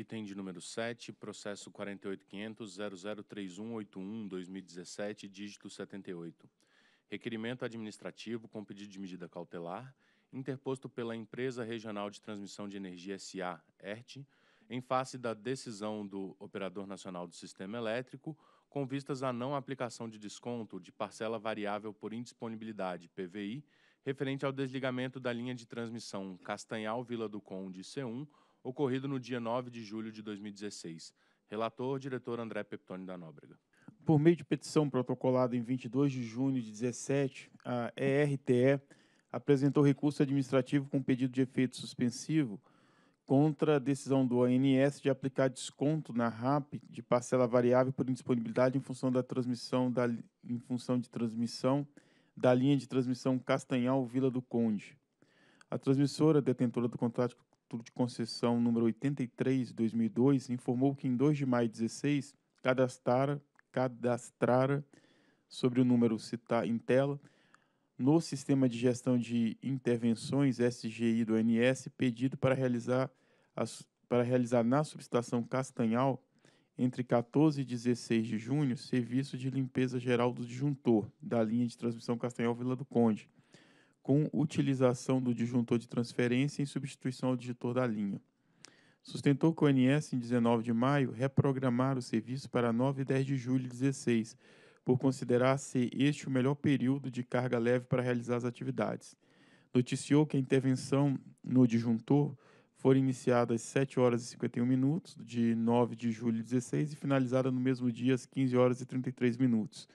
Item de número 7, processo 48.500.003181-2017, dígito 78. Requerimento administrativo com pedido de medida cautelar, interposto pela Empresa Regional de Transmissão de Energia SA, ERT, em face da decisão do Operador Nacional do Sistema Elétrico, com vistas à não aplicação de desconto de parcela variável por indisponibilidade, PVI, referente ao desligamento da linha de transmissão Castanhal-Vila do Conde C1, ocorrido no dia 9 de julho de 2016. Relator, diretor André Peptoni da Nóbrega. Por meio de petição protocolada em 22 de junho de 2017, a ERTE apresentou recurso administrativo com pedido de efeito suspensivo contra a decisão do ANS de aplicar desconto na RAP de parcela variável por indisponibilidade em função da transmissão da em função de transmissão da linha de transmissão Castanhal Vila do Conde. A transmissora detentora do contrato título de concessão número 83 2002 informou que em 2 de maio de 16 cadastrara, cadastrara sobre o número citar em tela no sistema de gestão de intervenções SGI do ANS pedido para realizar as, para realizar na subestação Castanhal entre 14 e 16 de junho serviço de limpeza geral do disjuntor da linha de transmissão Castanhal Vila do Conde com utilização do disjuntor de transferência em substituição ao disjuntor da linha. Sustentou que o ONS, em 19 de maio, reprogramar o serviço para 9 e 10 de julho de 16, por considerar ser este o melhor período de carga leve para realizar as atividades. Noticiou que a intervenção no disjuntor foi iniciada às 7 horas e 51 minutos de 9 de julho de 16 e finalizada no mesmo dia às 15 horas e 33 minutos.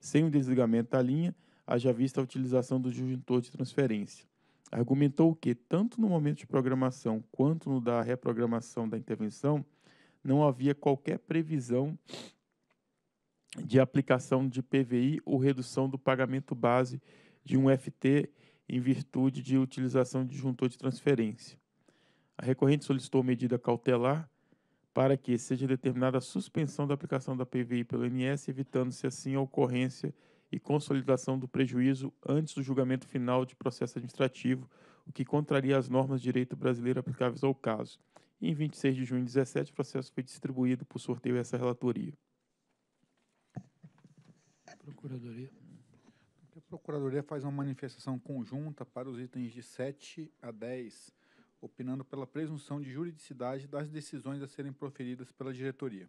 Sem o desligamento da linha, haja vista a utilização do disjuntor de transferência. Argumentou que, tanto no momento de programação quanto no da reprogramação da intervenção, não havia qualquer previsão de aplicação de PVI ou redução do pagamento base de um FT em virtude de utilização de disjuntor de transferência. A recorrente solicitou medida cautelar para que seja determinada a suspensão da aplicação da PVI pelo INS, evitando-se assim a ocorrência e consolidação do prejuízo antes do julgamento final de processo administrativo, o que contraria as normas de direito brasileiro aplicáveis ao caso. em 26 de junho de 17, o processo foi distribuído por sorteio essa relatoria. Procuradoria. A Procuradoria faz uma manifestação conjunta para os itens de 7 a 10, opinando pela presunção de juridicidade das decisões a serem proferidas pela diretoria.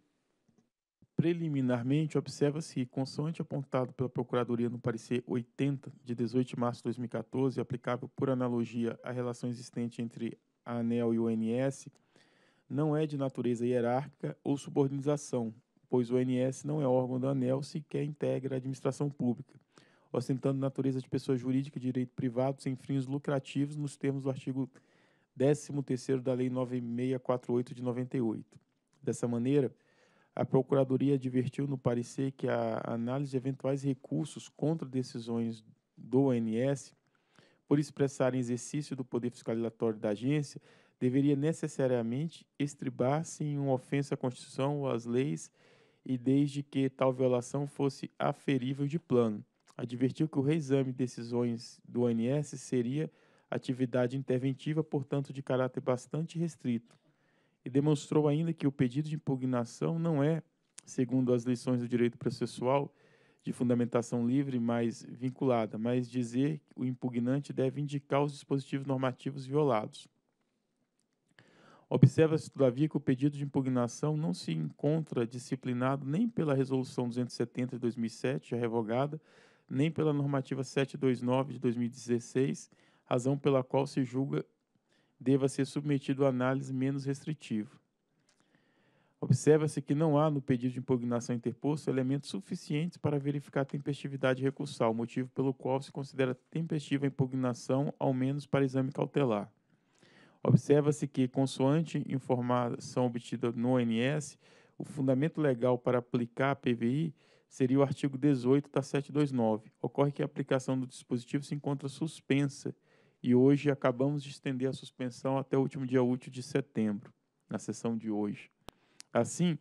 Preliminarmente, observa-se, consoante apontado pela Procuradoria no parecer 80 de 18 de março de 2014, aplicável por analogia à relação existente entre a ANEL e o ONS, não é de natureza hierárquica ou subordinação, pois o ONS não é órgão da ANEL, sequer integra a administração pública, ostentando natureza de pessoa jurídica e direito privado sem fins lucrativos nos termos do artigo 13º da Lei 9648 de 98. Dessa maneira, a Procuradoria advertiu no parecer que a análise de eventuais recursos contra decisões do ONS, por expressar exercício do poder fiscalizatório da agência, deveria necessariamente estribar-se em uma ofensa à Constituição ou às leis e desde que tal violação fosse aferível de plano. Advertiu que o reexame de decisões do ONS seria atividade interventiva, portanto, de caráter bastante restrito e demonstrou ainda que o pedido de impugnação não é, segundo as lições do direito processual, de fundamentação livre, mas vinculada, mas dizer que o impugnante deve indicar os dispositivos normativos violados. Observa-se, todavia, que o pedido de impugnação não se encontra disciplinado nem pela Resolução 270 de 2007, já revogada, nem pela Normativa 729 de 2016, razão pela qual se julga deva ser submetido a análise menos restritiva. Observa-se que não há no pedido de impugnação interposto elementos suficientes para verificar a tempestividade recursal, motivo pelo qual se considera tempestiva a impugnação, ao menos para exame cautelar. Observa-se que, consoante informação obtida no ONS, o fundamento legal para aplicar a PVI seria o artigo 18 da 729. Ocorre que a aplicação do dispositivo se encontra suspensa e hoje acabamos de estender a suspensão até o último dia útil de setembro, na sessão de hoje. Assim,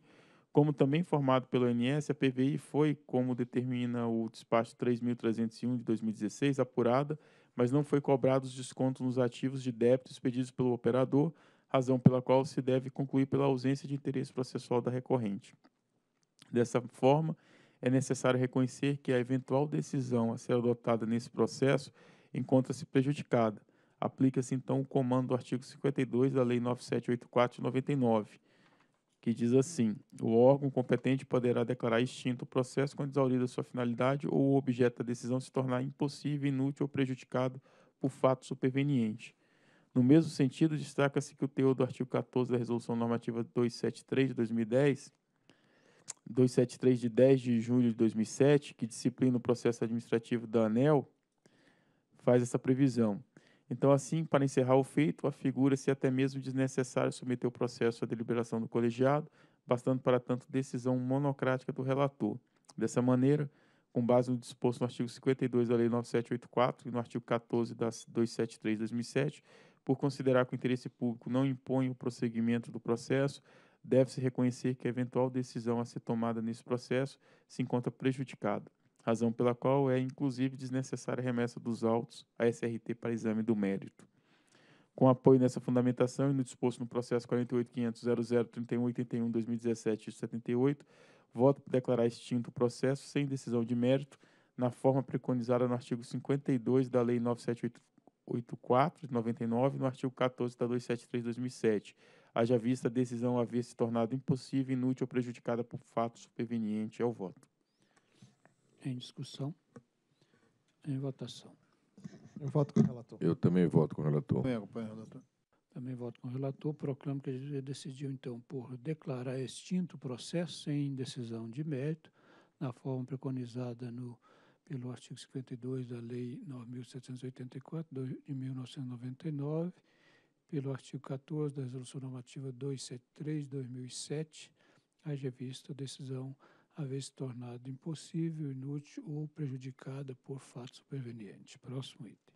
como também formado pelo ONS, a PVI foi, como determina o despacho 3.301 de 2016, apurada, mas não foi cobrado os descontos nos ativos de débitos pedidos pelo operador, razão pela qual se deve concluir pela ausência de interesse processual da recorrente. Dessa forma, é necessário reconhecer que a eventual decisão a ser adotada nesse processo encontra-se prejudicada. Aplica-se então o comando do artigo 52 da Lei 9784 de 99, que diz assim: o órgão competente poderá declarar extinto o processo quando exaurida sua finalidade ou o objeto da decisão se tornar impossível, inútil ou prejudicado por fato superveniente. No mesmo sentido, destaca-se que o teor do artigo 14 da Resolução Normativa 273 de 2010, 273 de 10 de julho de 2007, que disciplina o processo administrativo da ANEL, faz essa previsão. Então, assim, para encerrar o feito, afigura-se até mesmo desnecessário submeter o processo à deliberação do colegiado, bastando para tanto decisão monocrática do relator. Dessa maneira, com base no disposto no artigo 52 da Lei 9784 e no artigo 14 da 273 de 2007, por considerar que o interesse público não impõe o prosseguimento do processo, deve-se reconhecer que a eventual decisão a ser tomada nesse processo se encontra prejudicada razão pela qual é inclusive desnecessária a remessa dos autos à SRT para exame do mérito. Com apoio nessa fundamentação e no disposto no processo 48.500.0031.81.2017.78, voto por declarar extinto o processo sem decisão de mérito na forma preconizada no artigo 52 da Lei 9784 de 99 e no artigo 14 da 273 de 2007, haja vista a decisão haver se tornado impossível, inútil ou prejudicada por fato superveniente ao voto. Em discussão. Em votação. Eu voto com o relator. Eu também voto com o relator. Acompanho, relator. Também voto com o relator. Proclamo que a decidiu, então, por declarar extinto o processo sem decisão de mérito, na forma preconizada no, pelo artigo 52 da Lei 9.784, de 1999, pelo artigo 14 da Resolução Normativa 273, 2007, haja vista decisão haver se tornado impossível, inútil ou prejudicada por fato superveniente. Próximo item.